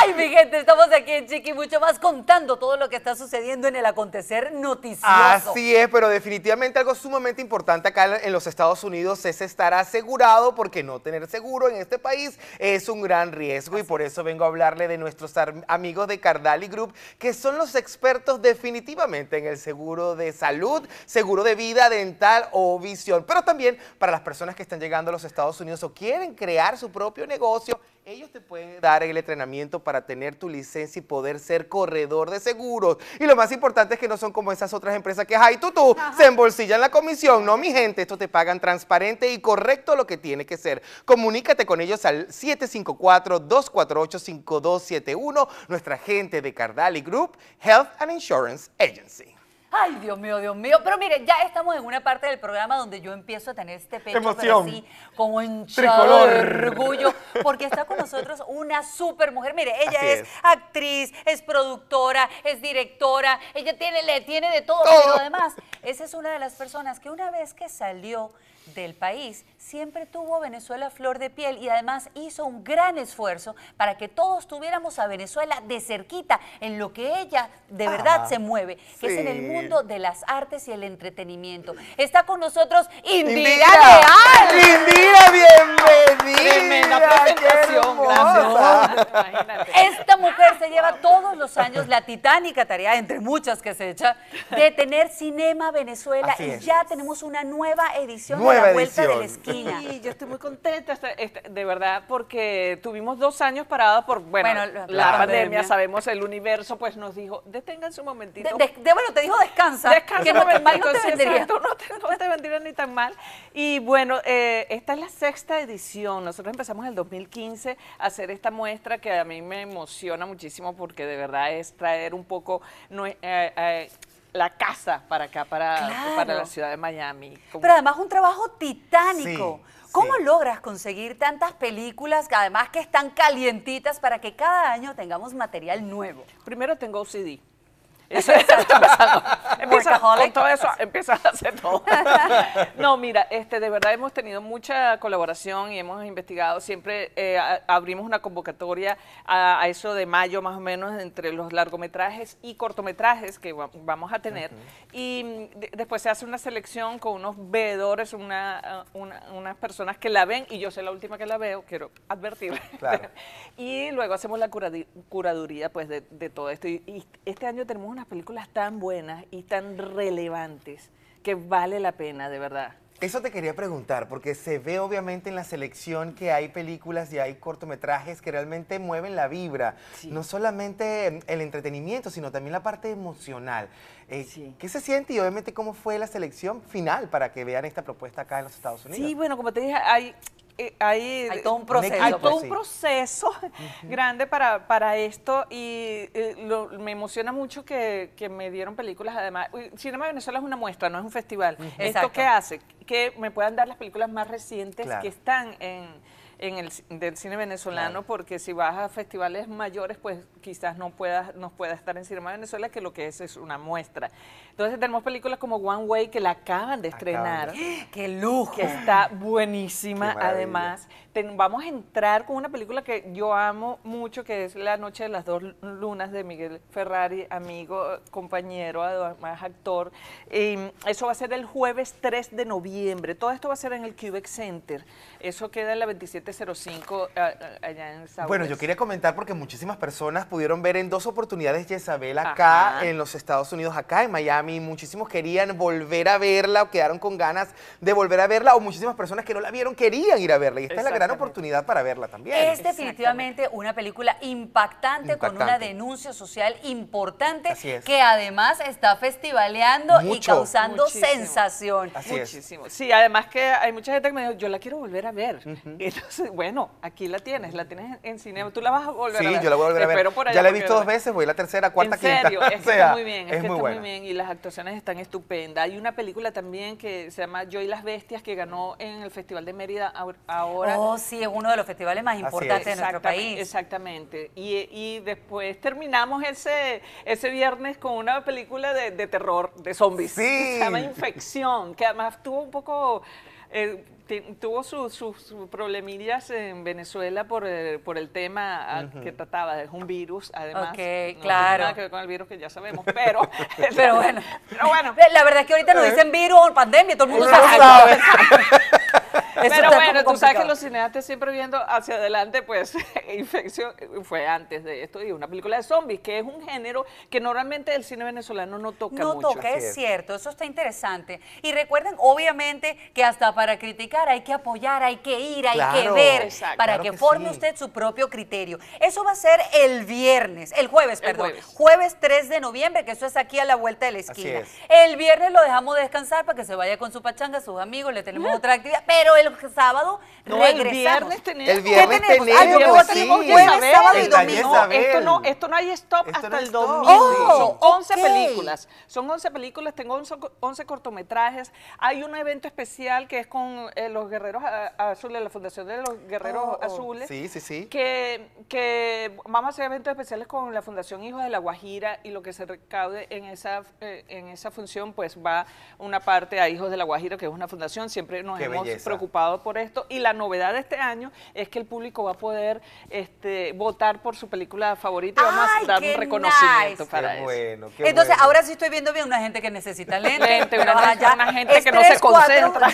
Ay, mi gente, estamos aquí en Chiqui mucho más contando todo lo que está sucediendo en el acontecer noticioso. Así es, pero definitivamente algo sumamente importante acá en los Estados Unidos es estar asegurado porque no tener seguro en este país es un gran riesgo y por eso vengo a hablarle de nuestros amigos de Cardali Group que son los expertos definitivamente en el seguro de salud, seguro de vida, dental o visión, pero también para las personas que están llegando a los Estados Unidos o quieren crear su propio negocio ellos te pueden dar el entrenamiento para tener tu licencia y poder ser corredor de seguros. Y lo más importante es que no son como esas otras empresas que, ay, tú, tú, se se embolsillan la comisión. No, mi gente, esto te pagan transparente y correcto lo que tiene que ser. Comunícate con ellos al 754-248-5271, nuestra gente de Cardali Group Health and Insurance Agency. Ay, Dios mío, Dios mío. Pero mire, ya estamos en una parte del programa donde yo empiezo a tener este pecho así, como en de orgullo, porque está con nosotros una super mujer. Mire, ella es, actriz, es productora, es directora, ella tiene, le tiene de todo, pero además, esa es una de las personas que una vez que salió del país, siempre tuvo Venezuela flor de piel y además hizo un gran esfuerzo para que todos tuviéramos a Venezuela de cerquita en lo que ella de verdad se mueve, que es en el mundo de las artes y el entretenimiento. Está con nosotros Indira Leal. Indira, bienvenida. Tremenda presentación, gracias. Imagínate. Esta mujer se lleva todo los años la titánica tarea, entre muchas que se echa, de tener Cinema Venezuela y ya tenemos una nueva edición de la Vuelta de la Esquina. Sí, yo estoy muy contenta, de verdad, porque tuvimos dos años parados por, bueno, la, pandemia. sabemos, el universo pues nos dijo, deténganse un momentito. bueno, te dijo descansa. que no, te, mal ni tan mal. Y bueno, eh, esta es la sexta edición, nosotros empezamos en el 2015 a hacer esta muestra que a mí me emociona muchísimo porque de verdad es traer un poco eh, eh, la casa para acá, para, para la ciudad de Miami. Pero además un trabajo titánico. ¿Cómo logras conseguir tantas películas, que además que están calientitas, para que cada año tengamos material nuevo? Primero tengo CD. Eso, está pasando. empieza, con todo eso empiezan a hacer todo. no, mira, este, de verdad hemos tenido mucha colaboración y hemos investigado. Siempre eh, abrimos una convocatoria a, eso de mayo más o menos entre los largometrajes y cortometrajes que vamos a tener. Y mm, después se hace una selección con unos veedores, uh, una, unas personas que la ven y yo soy la última que la veo, quiero advertir. y luego hacemos la curaduría pues de, todo esto. Y, y este año tenemos una películas tan buenas y tan relevantes que vale la pena, de verdad. Eso te quería preguntar, porque se ve obviamente en la selección que hay películas y hay cortometrajes que realmente mueven la vibra, no solamente el entretenimiento, sino también la parte emocional. Eh, ¿Qué se siente y obviamente cómo fue la selección final para que vean esta propuesta acá en los Estados Unidos? Sí, bueno, como te dije, hay, eh, hay, todo un proceso. un pues, proceso grande para, esto y eh, me emociona mucho que, me dieron películas. Además, Cinema de Venezuela es una muestra, no es un festival. ¿Esto qué hace? Que me puedan dar las películas más recientes que están en en el, del cine venezolano, porque si vas a festivales mayores, pues quizás no puedas, nos pueda estar en Cinema Venezuela, que lo que es es una muestra. Entonces tenemos películas como One Way, que la acaban de estrenar. ¡Qué lujo! Que está buenísima, además. vamos a entrar con una película que yo amo mucho, que es La Noche de las Dos Lunas, de Miguel Ferrari, amigo, compañero, además actor. eso va a ser el jueves 3 de noviembre. Todo esto va a ser en el Quebec Center. Eso queda en la 27 05 eh, eh, allá en Bueno, yo quería comentar porque muchísimas personas pudieron ver en dos oportunidades Jezabel acá en los Estados Unidos, acá en Miami. Muchísimos querían volver a verla o quedaron con ganas de volver a verla o muchísimas personas que no la vieron querían ir a verla y esta es la gran oportunidad para verla también. Es definitivamente una película impactante, con una denuncia social importante que además está festivaleando y causando sensación. Sí, además que hay mucha gente que me dijo, yo la quiero volver a ver. Bueno, aquí la tienes, la tienes en cine. Tú la vas a volver a ver. Sí, yo la voy a volver a ver. ya la he visto dos veces, voy la tercera, cuarta, en serio, Es está muy bien, es, muy bien y las actuaciones están estupendas. Hay una película también que se llama Yo y las bestias que ganó en el Festival de Mérida ahora. Oh, sí, es uno de los festivales más importantes de nuestro país. Exactamente. Y, después terminamos ese, ese viernes con una película de, terror, de zombies. Sí. se llama Infección, que además tuvo un poco eh, tuvo sus problemillas en Venezuela por el, eh, por el tema ah, que trataba, es un virus, además. que no claro. Tiene nada que ver con el virus que ya sabemos, pero. pero, bueno. pero bueno. La verdad es que ahorita nos dicen virus o pandemia, todo el mundo sabe. sabes que los cineastas siempre viendo hacia adelante, pues Infección fue antes de esto y una película de zombies, que es un género que normalmente el cine venezolano no toca no mucho. No toca, es cierto, eso está interesante. Y recuerden, obviamente, que hasta para criticar hay que apoyar, hay que ir, hay que ver, para que, forme usted su propio criterio. Eso va a ser el viernes, el jueves, perdón, jueves. 3 de noviembre, que eso es aquí a la vuelta de la esquina. El viernes lo dejamos descansar para que se vaya con su pachanga, sus amigos, le tenemos otra actividad, pero el sábado no, El viernes tenemos. El tenemos? domingo. esto, no, hay stop hasta el domingo. ¡Oh! Son 11 películas. Son 11 películas, tengo 11, cortometrajes. Hay un evento especial que es con eh, los Guerreros Azules, la Fundación de los Guerreros oh. Azules. Sí, sí, sí. Que, que vamos a hacer eventos especiales con la Fundación Hijos de la Guajira y lo que se recaude en esa, eh, en esa función, pues va una parte a Hijos de la Guajira, que es una fundación. Siempre nos hemos preocupado por esto y la novedad de este año es que el público va a poder este, votar por su película favorita y vamos a dar un reconocimiento para qué Entonces, ahora sí estoy viendo bien una gente que necesita lente. una, gente que no se concentra.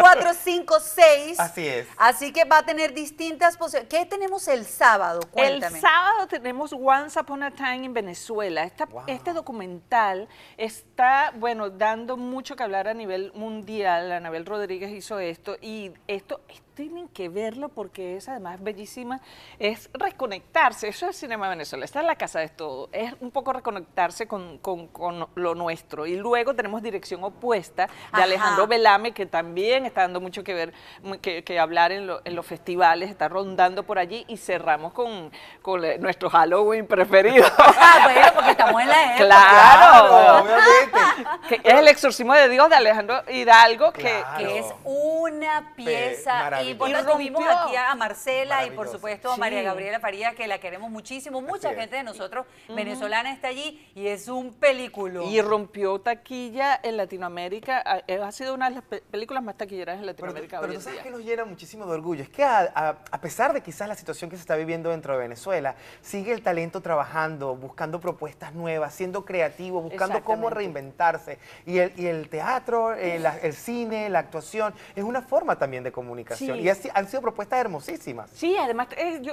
4, 5, 6. Así es. Así que va a tener distintas posibilidades. ¿Qué tenemos el sábado? El sábado tenemos Once Upon a Time en Venezuela. Esta, Este documental está, bueno, dando mucho que hablar a nivel mundial. Anabel Rodríguez hizo esto y esto está tienen que verlo porque es además bellísima, es reconectarse, eso es Cinema Venezuela, esta es la casa de todo, es un poco reconectarse con, lo nuestro. Y luego tenemos Dirección Opuesta de Alejandro Velame, que también está dando mucho que ver, que, hablar en, los festivales, está rondando por allí y cerramos con, eh, nuestro Halloween preferido. Ah, bueno, porque estamos en la Claro, es el exorcismo de Dios de Alejandro Hidalgo, que, es una pieza y por tuvimos aquí a Marcela y por supuesto a María Gabriela Faría, que la queremos muchísimo. Mucha gente de nosotros, venezolana, está allí y es un película. Y rompió taquilla en Latinoamérica. Ah, eh, ha sido una de las películas más taquilleras en Latinoamérica. Pero, sabes que nos llena muchísimo de orgullo. Es que a, pesar de quizás la situación que se está viviendo dentro de Venezuela, sigue el talento trabajando, buscando propuestas nuevas, siendo creativo, buscando cómo reinventarse. Y el, el teatro, el, eh, el, cine, la actuación, es una forma también de comunicación. Y así, han sido propuestas hermosísimas. Sí, además,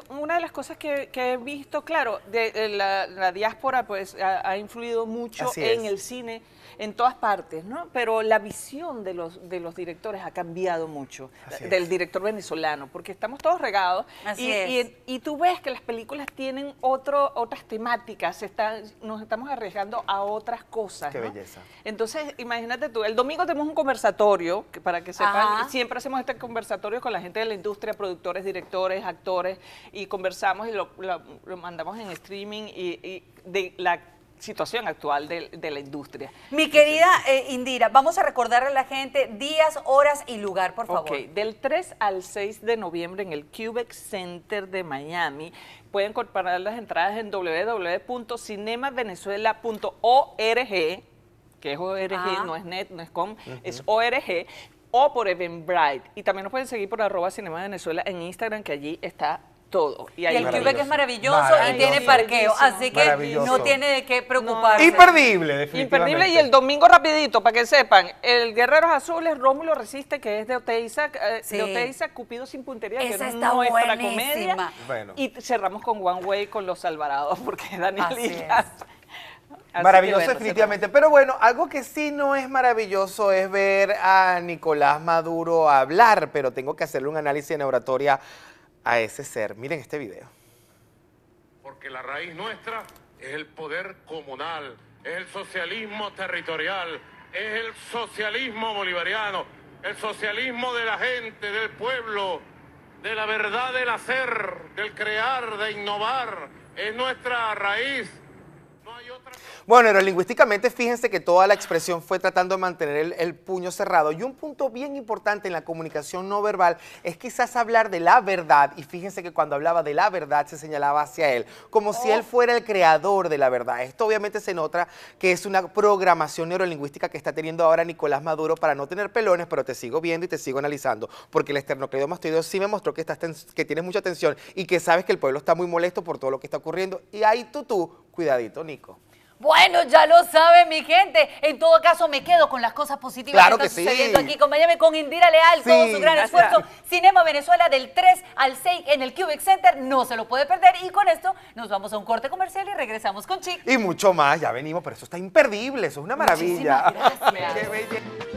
una de las cosas que, he visto, claro, de, eh, la, diáspora pues ha, influido mucho en el cine en todas partes, ¿no? Pero la visión de los, de los directores ha cambiado mucho, del director venezolano, porque estamos todos regados. y, y, tú ves que las películas tienen otro, otras temáticas, están nos estamos arriesgando a otras cosas. Qué belleza. Entonces, imagínate tú, el domingo tenemos un conversatorio, para que sepan, siempre hacemos este conversatorio con con la gente de la industria, productores, directores, actores, y conversamos y lo, mandamos en streaming y, de la situación actual de, la industria. Mi querida eh, Indira, vamos a recordarle a la gente días, horas y lugar, por favor. del 3 al 6 de noviembre en el Cubex Center de Miami. Pueden comprar las entradas en www.cinemavenezuela.org que es ORG, ah. no es net, no es com, es ORG, por por Bright Y también nos pueden seguir por arroba Cinema Venezuela en Instagram, que allí está todo. Y, el Cube que es maravilloso, y tiene parqueo, así que no tiene de qué preocuparse. Imperdible, definitivamente. Imperdible y el domingo rapidito, para que sepan, el Guerreros Azules, Rómulo Resiste, que es de Oteiza, eh, de Cupido sin puntería, Esa que es buenísima. Y cerramos con One Way con Los Alvarados, porque Daniel así maravilloso definitivamente. Pero bueno, algo que sí no es maravilloso es ver a Nicolás Maduro hablar, pero tengo que hacerle un análisis en oratoria a ese ser. Miren este video. Porque la raíz nuestra es el poder comunal, es el socialismo territorial, es el socialismo bolivariano, el socialismo de la gente, del pueblo, de la verdad del hacer, del crear, de innovar. Es nuestra raíz bueno, neurolingüísticamente, fíjense que toda la expresión fue tratando de mantener el, puño cerrado. Y un punto bien importante en la comunicación no verbal es quizás hablar de la verdad. Y fíjense que cuando hablaba de la verdad se señalaba hacia él, como si él oh. fuera el creador de la verdad. Esto obviamente se nota que es una programación neurolingüística que está teniendo ahora Nicolás Maduro para no tener pelones, pero te sigo viendo y te sigo analizando. Porque el esternocleidomastoideo sí me mostró que, estás que tienes mucha atención y que sabes que el pueblo está muy molesto por todo lo que está ocurriendo. Y ahí tú, tú, cuidadito, Nicolás. Bueno, ya lo saben, mi gente. En todo caso, me quedo con las cosas positivas claro que, están sucediendo sí. aquí. Acompáñame con Indira Leal, todo su gran esfuerzo. Cinema Venezuela del 3 al 6 en el Cubic Center. No se lo puede perder. Y con esto nos vamos a un corte comercial y regresamos con Chic. Y mucho más. Ya venimos, pero eso está imperdible. Eso es una maravilla. Muchísimas gracias.